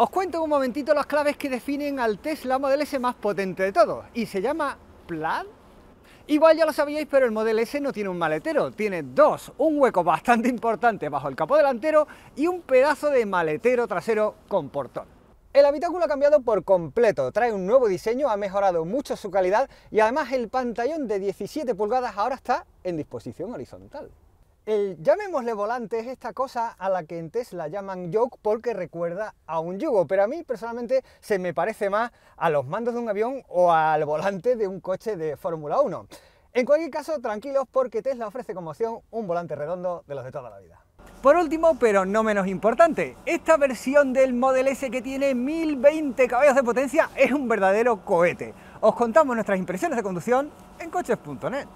Os cuento un momentito las claves que definen al Tesla Model S más potente de todos, y se llama Plan. Igual ya lo sabíais, pero el Model S no tiene un maletero, tiene dos, un hueco bastante importante bajo el capó delantero y un pedazo de maletero trasero con portón. El habitáculo ha cambiado por completo, trae un nuevo diseño, ha mejorado mucho su calidad y además el pantallón de 17 pulgadas ahora está en disposición horizontal. El, llamémosle volante es esta cosa a la que en Tesla llaman yoke porque recuerda a un yugo, pero a mí personalmente se me parece más a los mandos de un avión o al volante de un coche de Fórmula 1. En cualquier caso, tranquilos porque Tesla ofrece como opción un volante redondo de los de toda la vida. Por último, pero no menos importante, esta versión del Model S que tiene 1020 caballos de potencia es un verdadero cohete. Os contamos nuestras impresiones de conducción en coches.net.